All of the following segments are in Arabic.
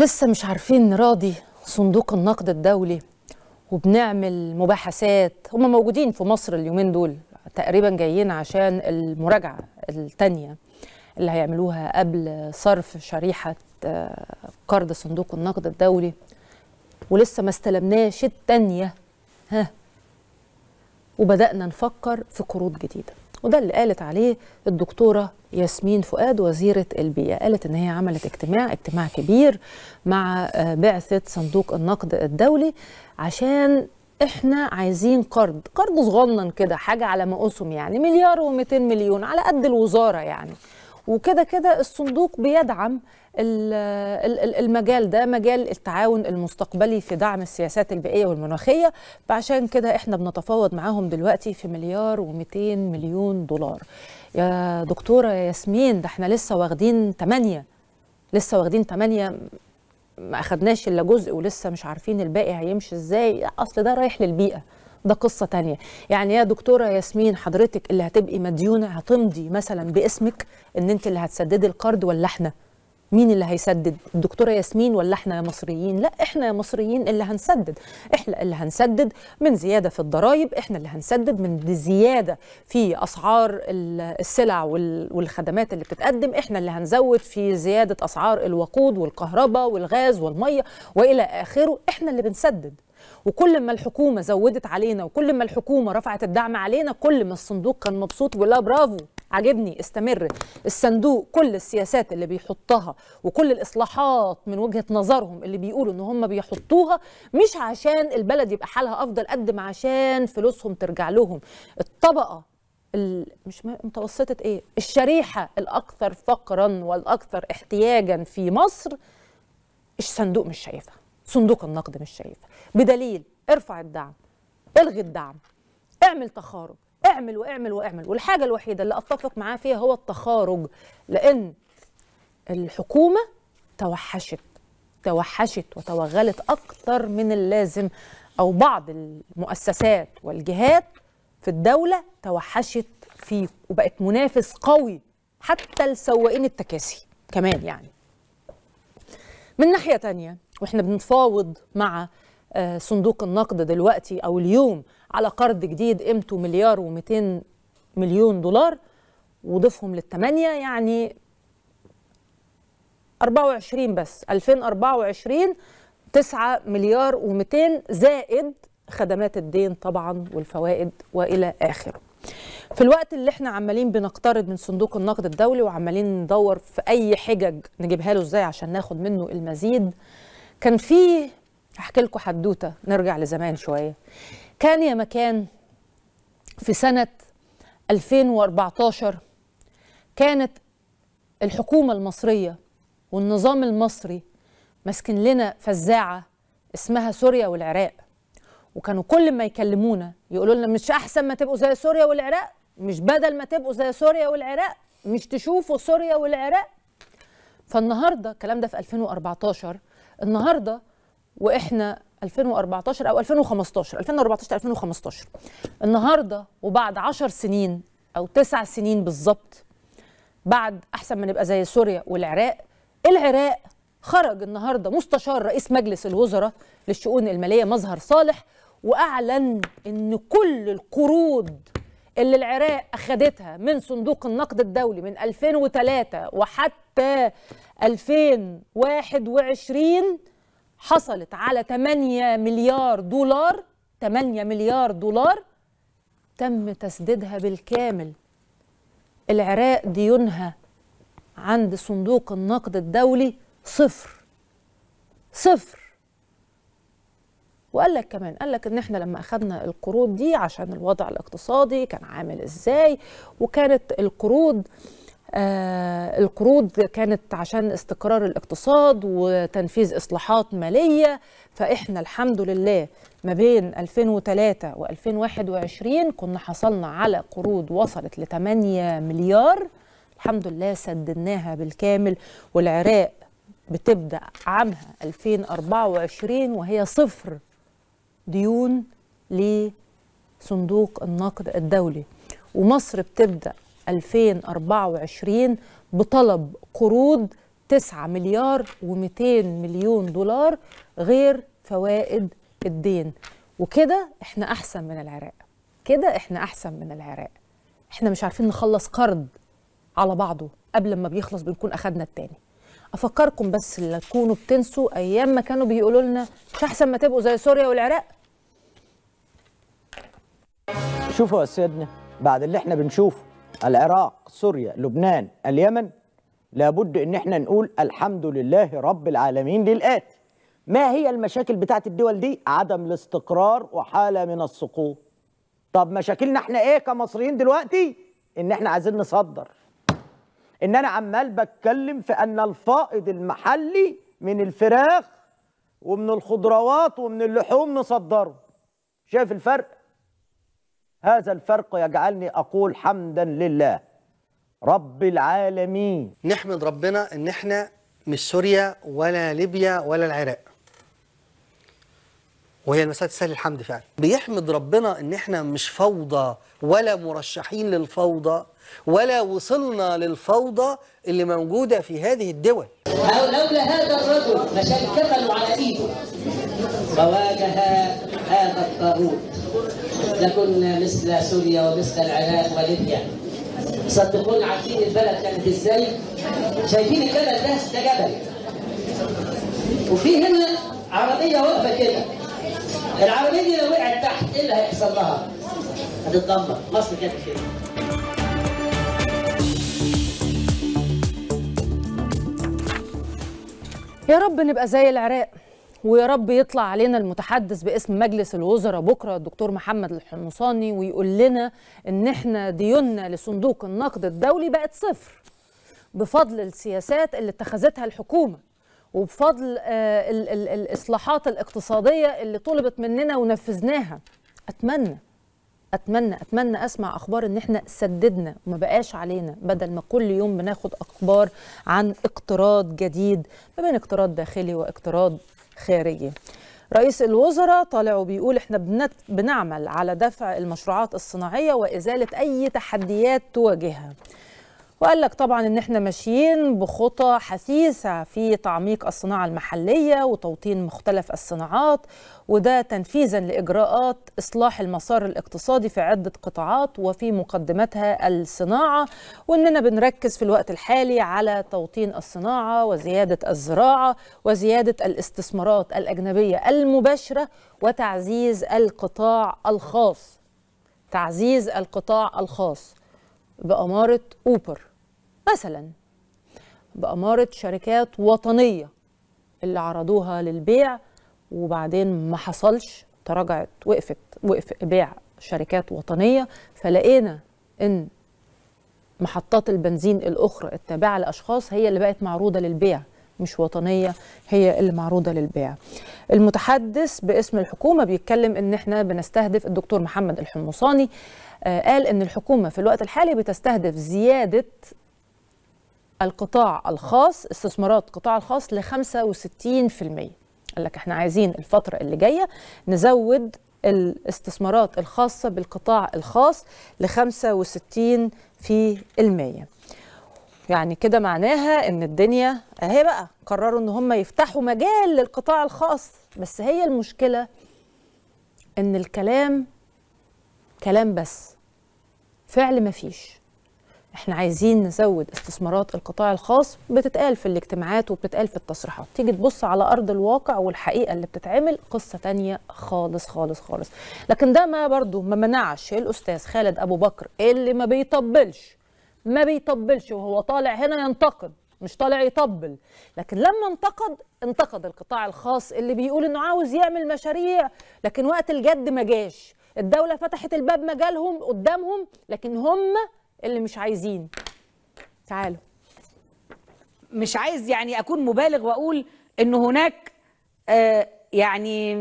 لسه مش عارفين نراضي صندوق النقد الدولي وبنعمل مباحثات هم موجودين في مصر اليومين دول تقريبا جايين عشان المراجعة التانية اللي هيعملوها قبل صرف شريحة آه، قرض صندوق النقد الدولي ولسه ما استلمناش التانية ها وبدأنا نفكر في قروض جديدة وده اللي قالت عليه الدكتورة ياسمين فؤاد وزيرة البيئة قالت إن هي عملت اجتماع اجتماع كبير مع آه، بعثة صندوق النقد الدولي عشان احنا عايزين قرض قرض صغنن كده حاجة على مقاسهم يعني مليار و200 مليون على قد الوزارة يعني وكده كده الصندوق بيدعم المجال ده مجال التعاون المستقبلي في دعم السياسات البيئيه والمناخيه فعشان كده احنا بنتفاوض معاهم دلوقتي في مليار و200 مليون دولار يا دكتوره ياسمين ده احنا لسه واخدين 8 لسه واخدين 8 ما اخدناش الا جزء ولسه مش عارفين الباقي هيمشي ازاي اصل ده رايح للبيئه ده قصه تانية يعني يا دكتوره ياسمين حضرتك اللي هتبقي مديونه هتمضي مثلا باسمك ان انت اللي هتسددي القرض ولا احنا مين اللي هيسدد الدكتوره ياسمين ولا احنا يا مصريين لا احنا يا مصريين اللي هنسدد احنا اللي هنسدد من زياده في الضرائب احنا اللي هنسدد من زياده في اسعار السلع والخدمات اللي بتتقدم احنا اللي هنزود في زياده اسعار الوقود والكهرباء والغاز والميه والى اخره احنا اللي بنسدد وكل ما الحكومه زودت علينا وكل ما الحكومه رفعت الدعم علينا كل ما الصندوق كان مبسوط ولا برافو عجبني استمر الصندوق كل السياسات اللي بيحطها وكل الاصلاحات من وجهه نظرهم اللي بيقولوا ان هم بيحطوها مش عشان البلد يبقى حالها افضل قد ما عشان فلوسهم ترجع لهم الطبقه مش متوسطه ايه الشريحه الاكثر فقرا والاكثر احتياجا في مصر الصندوق مش شايفها صندوق النقد مش شايفها بدليل ارفع الدعم الغي الدعم اعمل تخارج اعمل واعمل واعمل والحاجه الوحيده اللي اتفق معاه فيها هو التخارج لان الحكومه توحشت توحشت وتوغلت اكثر من اللازم او بعض المؤسسات والجهات في الدوله توحشت فيه وبقت منافس قوي حتى لسواقين التكاسي كمان يعني من ناحيه تانية واحنا بنتفاوض مع آه، صندوق النقد دلوقتي او اليوم على قرض جديد قيمته مليار و200 مليون دولار وضيفهم للثمانيه يعني 24 بس 2024 9 مليار و200 زائد خدمات الدين طبعا والفوائد والى اخره. في الوقت اللي احنا عمالين بنقترض من صندوق النقد الدولي وعمالين ندور في اي حجج نجيبها له ازاي عشان ناخد منه المزيد كان في احكي لكم حدوته نرجع لزمان شويه كان يا مكان في سنه 2014 كانت الحكومه المصريه والنظام المصري ماسكين لنا فزاعه اسمها سوريا والعراق وكانوا كل ما يكلمونا يقولوا لنا مش احسن ما تبقوا زي سوريا والعراق مش بدل ما تبقوا زي سوريا والعراق مش تشوفوا سوريا والعراق فالنهارده الكلام ده في 2014 النهارده واحنا 2014 او 2015 2014 2015 النهارده وبعد 10 سنين او 9 سنين بالظبط بعد احسن ما نبقى زي سوريا والعراق العراق خرج النهارده مستشار رئيس مجلس الوزراء للشؤون الماليه مظهر صالح واعلن ان كل القروض اللي العراق اخذتها من صندوق النقد الدولي من 2003 وحتى 2021 حصلت على 8 مليار دولار 8 مليار دولار تم تسديدها بالكامل العراق ديونها عند صندوق النقد الدولي صفر صفر وقال لك كمان قال لك ان احنا لما اخذنا القروض دي عشان الوضع الاقتصادي كان عامل ازاي وكانت القروض آه، القروض كانت عشان استقرار الاقتصاد وتنفيذ اصلاحات ماليه فاحنا الحمد لله ما بين 2003 و2021 كنا حصلنا على قروض وصلت ل 8 مليار الحمد لله سددناها بالكامل والعراق بتبدا عامها 2024 وهي صفر ديون لصندوق النقد الدولي ومصر بتبدا 2024 بطلب قروض 9 مليار و200 مليون دولار غير فوائد الدين وكده احنا احسن من العراق كده احنا احسن من العراق احنا مش عارفين نخلص قرض على بعضه قبل ما بيخلص بنكون اخدنا التاني افكركم بس اللي تكونوا بتنسوا ايام ما كانوا بيقولوا لنا مش احسن ما تبقوا زي سوريا والعراق شوفوا يا سيدنا بعد اللي احنا بنشوفه العراق سوريا لبنان اليمن لابد ان احنا نقول الحمد لله رب العالمين للآتي ما هي المشاكل بتاعت الدول دي عدم الاستقرار وحالة من السقوط طب مشاكلنا احنا ايه كمصريين دلوقتي ان احنا عايزين نصدر ان انا عمال بتكلم في ان الفائض المحلي من الفراخ ومن الخضروات ومن اللحوم نصدره شايف الفرق هذا الفرق يجعلني أقول حمدا لله رب العالمين نحمد ربنا إن إحنا مش سوريا ولا ليبيا ولا العراق وهي المسألة تسهل الحمد فعلا بيحمد ربنا إن إحنا مش فوضى ولا مرشحين للفوضى ولا وصلنا للفوضى اللي موجودة في هذه الدول لولا هذا الرجل كان كفلوا على إيده فواجه هذا الطاغوت لكنا مثل سوريا ومثل العراق وليبيا صدقون عارفين البلد كانت ازاي شايفين البلد ده ده جبل وفي هنا عربيه واقفه كده العربيه دي لو وقعت تحت ايه اللي هيحصل لها؟ هتتدمر مصر كانت كده يا رب نبقى زي العراق ويا رب يطلع علينا المتحدث باسم مجلس الوزراء بكره الدكتور محمد الحمصاني ويقول لنا ان احنا ديوننا لصندوق النقد الدولي بقت صفر بفضل السياسات اللي اتخذتها الحكومه وبفضل الـ آه، الـ الـ الاصلاحات الاقتصاديه اللي طلبت مننا ونفذناها اتمنى اتمنى اتمنى اسمع اخبار ان احنا سددنا وما بقاش علينا بدل ما كل يوم بناخد اخبار عن اقتراض جديد ما بين اقتراض داخلي واقتراض خارجي رئيس الوزراء طالع وبيقول احنا بنعمل على دفع المشروعات الصناعيه وازاله اي تحديات تواجهها وقال لك طبعا ان احنا ماشيين بخطى حثيثه في تعميق الصناعه المحليه وتوطين مختلف الصناعات وده تنفيذا لاجراءات اصلاح المسار الاقتصادي في عده قطاعات وفي مقدمتها الصناعه واننا بنركز في الوقت الحالي على توطين الصناعه وزياده الزراعه وزياده الاستثمارات الاجنبيه المباشره وتعزيز القطاع الخاص تعزيز القطاع الخاص بأمارة أوبر مثلا بأمارة شركات وطنية اللي عرضوها للبيع وبعدين ما حصلش تراجعت وقفت وقف بيع شركات وطنية فلقينا إن محطات البنزين الأخرى التابعة لأشخاص هي اللي بقت معروضة للبيع مش وطنية هي اللي معروضة للبيع المتحدث باسم الحكومة بيتكلم ان احنا بنستهدف الدكتور محمد الحمصاني آه، قال ان الحكومة في الوقت الحالي بتستهدف زيادة القطاع الخاص استثمارات القطاع الخاص ل 65% قال لك احنا عايزين الفترة اللي جاية نزود الاستثمارات الخاصة بالقطاع الخاص ل 65 في المية يعني كده معناها ان الدنيا اهي بقى قرروا ان هم يفتحوا مجال للقطاع الخاص بس هي المشكلة ان الكلام كلام بس فعل مفيش احنا عايزين نزود استثمارات القطاع الخاص بتتقال في الاجتماعات وبتتقال في التصريحات تيجي تبص على ارض الواقع والحقيقه اللي بتتعمل قصه تانية خالص خالص خالص لكن ده ما برضو ما منعش الاستاذ خالد ابو بكر اللي ما بيطبلش ما بيطبلش وهو طالع هنا ينتقد مش طالع يطبل لكن لما انتقد انتقد القطاع الخاص اللي بيقول انه عاوز يعمل مشاريع لكن وقت الجد ما جاش الدوله فتحت الباب مجالهم قدامهم لكن هم اللي مش عايزين تعالوا مش عايز يعني اكون مبالغ واقول ان هناك آه يعني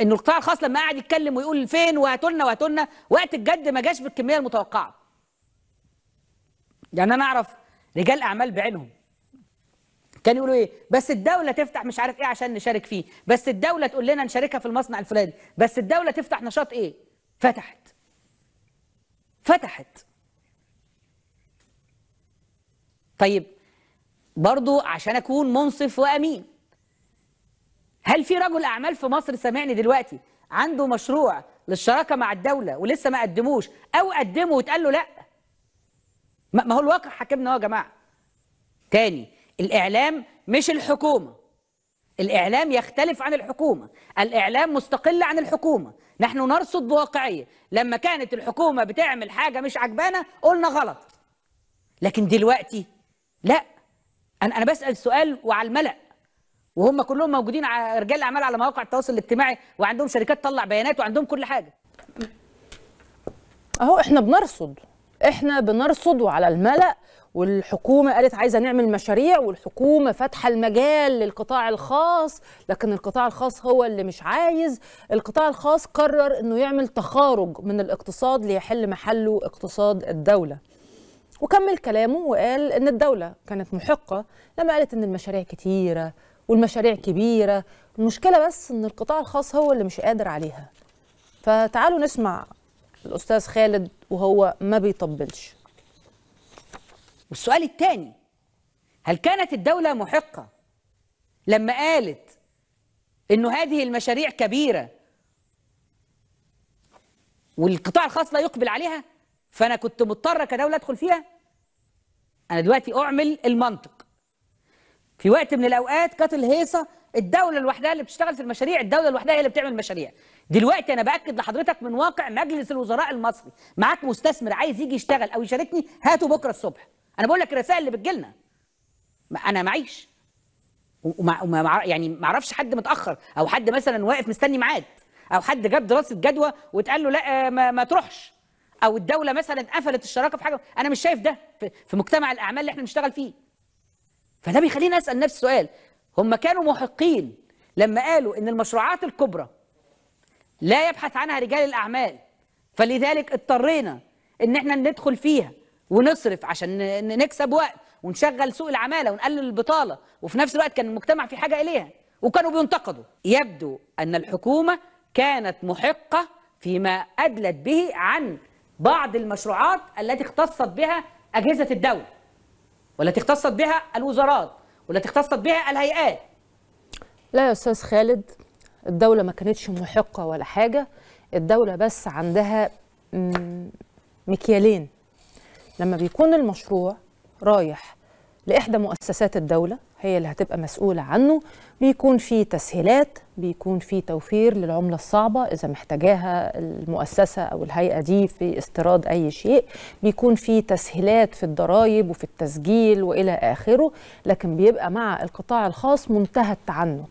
ان القطاع الخاص لما قعد يتكلم ويقول فين وهاتوا لنا وهاتوا لنا وقت الجد ما جاش بالكميه المتوقعه يعني انا اعرف رجال اعمال بعينهم كانوا يقولوا ايه بس الدوله تفتح مش عارف ايه عشان نشارك فيه بس الدوله تقول لنا نشاركها في المصنع الفلاني بس الدوله تفتح نشاط ايه فتحت فتحت طيب برضو عشان أكون منصف وأمين هل في رجل أعمال في مصر سامعني دلوقتي عنده مشروع للشراكة مع الدولة ولسه ما قدموش أو قدمه وتقال له لأ ما هو الواقع حكمنا اهو يا جماعة تاني الإعلام مش الحكومة الإعلام يختلف عن الحكومة الإعلام مستقل عن الحكومة نحن نرصد بواقعية لما كانت الحكومة بتعمل حاجة مش عجبانة قلنا غلط لكن دلوقتي لا أنا أنا بسأل سؤال وعلى الملأ وهم كلهم موجودين رجال الأعمال على مواقع التواصل الاجتماعي وعندهم شركات تطلع بيانات وعندهم كل حاجة أهو إحنا بنرصد إحنا بنرصد وعلى الملأ والحكومة قالت عايزة نعمل مشاريع والحكومة فاتحة المجال للقطاع الخاص لكن القطاع الخاص هو اللي مش عايز القطاع الخاص قرر انه يعمل تخارج من الاقتصاد ليحل محله اقتصاد الدولة وكمل كلامه وقال ان الدولة كانت محقة لما قالت ان المشاريع كتيرة والمشاريع كبيرة المشكلة بس ان القطاع الخاص هو اللي مش قادر عليها فتعالوا نسمع الأستاذ خالد وهو ما بيطبلش والسؤال الثاني هل كانت الدولة محقة لما قالت انه هذه المشاريع كبيرة والقطاع الخاص لا يقبل عليها فانا كنت مضطرة كدولة ادخل فيها انا دلوقتي اعمل المنطق في وقت من الاوقات كانت الهيصة الدولة لوحدها اللي بتشتغل في المشاريع الدولة لوحدها هي اللي بتعمل مشاريع دلوقتي انا باكد لحضرتك من واقع مجلس الوزراء المصري معاك مستثمر عايز يجي يشتغل او يشاركني هاته بكرة الصبح انا بقول لك الرسائل اللي بتجيلنا انا معيش وما يعني ما اعرفش حد متاخر او حد مثلا واقف مستني ميعاد او حد جاب دراسه جدوى واتقال له لا ما, ما تروحش او الدوله مثلا قفلت الشراكه في حاجه انا مش شايف ده في مجتمع الاعمال اللي احنا بنشتغل فيه فده بيخليني اسال نفسي سؤال هم كانوا محقين لما قالوا ان المشروعات الكبرى لا يبحث عنها رجال الاعمال فلذلك اضطرينا ان احنا ندخل فيها ونصرف عشان نكسب وقت ونشغل سوق العماله ونقلل البطاله وفي نفس الوقت كان المجتمع في حاجه اليها وكانوا بينتقدوا يبدو ان الحكومه كانت محقه فيما ادلت به عن بعض المشروعات التي اختصت بها اجهزه الدوله والتي اختصت بها الوزارات والتي اختصت بها الهيئات لا يا استاذ خالد الدوله ما كانتش محقه ولا حاجه الدوله بس عندها مكيالين لما بيكون المشروع رايح لإحدى مؤسسات الدولة هي اللي هتبقى مسؤولة عنه بيكون في تسهيلات بيكون في توفير للعملة الصعبة إذا محتاجاها المؤسسة أو الهيئة دي في استيراد أي شيء بيكون في تسهيلات في الضرايب وفي التسجيل وإلى آخره لكن بيبقى مع القطاع الخاص منتهى التعنت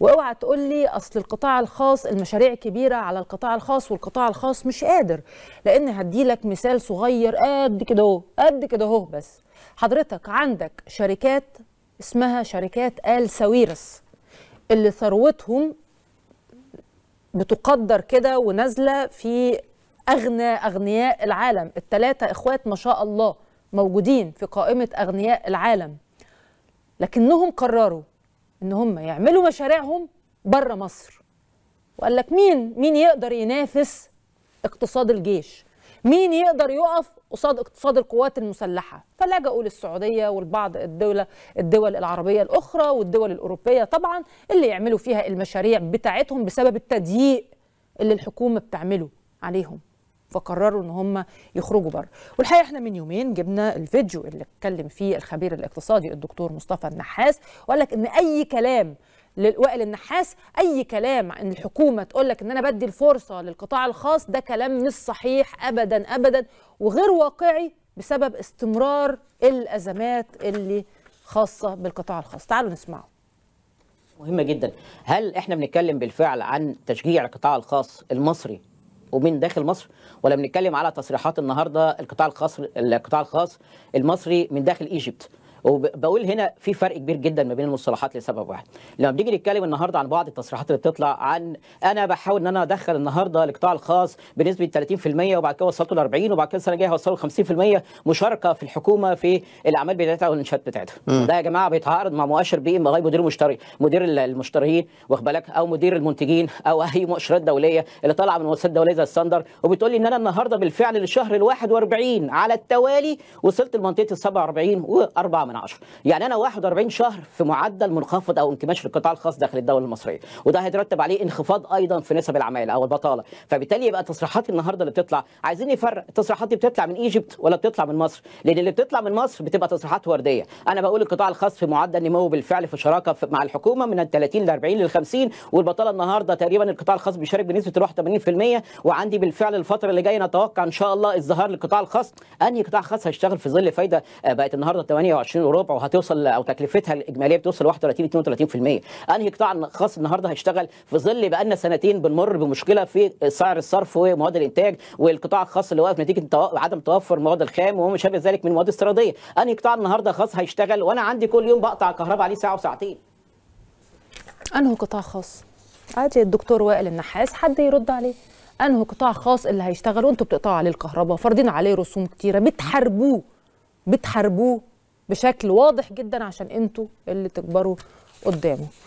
واوعى تقول لي اصل القطاع الخاص المشاريع كبيره على القطاع الخاص والقطاع الخاص مش قادر لان هدي لك مثال صغير قد كده اهو قد كده اهو بس حضرتك عندك شركات اسمها شركات ال سويرس اللي ثروتهم بتقدر كده ونازله في اغنى اغنياء العالم الثلاثه اخوات ما شاء الله موجودين في قائمه اغنياء العالم لكنهم قرروا ان هم يعملوا مشاريعهم بره مصر وقال لك مين مين يقدر ينافس اقتصاد الجيش مين يقدر يقف قصاد اقتصاد القوات المسلحه فلجأوا للسعوديه والبعض الدول الدول العربيه الاخرى والدول الاوروبيه طبعا اللي يعملوا فيها المشاريع بتاعتهم بسبب التضييق اللي الحكومه بتعمله عليهم فقرروا ان هم يخرجوا بره والحقيقه احنا من يومين جبنا الفيديو اللي اتكلم فيه الخبير الاقتصادي الدكتور مصطفى النحاس وقال لك ان اي كلام وائل النحاس اي كلام ان الحكومه تقول لك ان انا بدي الفرصه للقطاع الخاص ده كلام مش صحيح ابدا ابدا وغير واقعي بسبب استمرار الازمات اللي خاصه بالقطاع الخاص تعالوا نسمعه مهمه جدا هل احنا بنتكلم بالفعل عن تشجيع القطاع الخاص المصري ومن داخل مصر ولا بنتكلم على تصريحات النهارده القطاع الخاص القطاع الخاص المصري من داخل ايجيبت وبقول هنا في فرق كبير جدا ما بين المصطلحات لسبب واحد لما بنيجي نتكلم النهارده عن بعض التصريحات اللي بتطلع عن انا بحاول ان انا ادخل النهارده القطاع الخاص بنسبه 30% وبعد كده وصلته ل 40 وبعد كده السنه الجايه هوصله 50% مشاركه في الحكومه في الاعمال بتاعتها والانشاءات بتاعتها ده يا جماعه بيتعارض مع مؤشر بي ام اي مدير المشتري مدير المشترين واخد بالك او مدير المنتجين او اي مؤشرات دوليه اللي طالعه من مؤسسات دوليه زي الساندر وبتقول لي ان انا النهارده بالفعل للشهر ال 41 على التوالي وصلت لمنطقه ال 47 و4 من عشر يعني أنا 41 شهر في معدل منخفض أو انكماش في القطاع الخاص داخل الدولة المصرية وده هيترتب عليه انخفاض أيضا في نسب العمالة أو البطالة فبالتالي يبقى تصريحات النهارده اللي بتطلع عايزين نفرق التصريحات دي بتطلع من ايجيبت ولا بتطلع من مصر لأن اللي بتطلع من مصر بتبقى تصريحات وردية أنا بقول القطاع الخاص في معدل نمو بالفعل في شراكة مع الحكومة من 30 ل 40 لل 50 والبطالة النهارده تقريبا القطاع الخاص بيشارك بنسبة 81% وعندي بالفعل الفترة اللي جاية نتوقع إن شاء الله ازدهار للقطاع الخاص أنهي قطاع خاص هيشتغل في ظل فايدة آه، بقت النهارده 28 20 وربع وهتوصل او تكلفتها الاجماليه بتوصل 31 32% انهي قطاع خاص النهارده هيشتغل في ظل بقى لنا سنتين بنمر بمشكله في سعر الصرف ومواد الانتاج والقطاع الخاص اللي واقف نتيجه عدم توفر مواد الخام وما شابه ذلك من مواد استيراديه انهي قطاع النهارده خاص هيشتغل وانا عندي كل يوم بقطع كهرباء عليه ساعه وساعتين انه قطاع خاص عادي الدكتور وائل النحاس حد يرد عليه انه قطاع خاص اللي هيشتغل وانتوا بتقطعوا عليه الكهرباء فرضين عليه رسوم كتيره بتحاربوه بتحاربوه بشكل واضح جدا عشان انتوا اللي تكبروا قدامه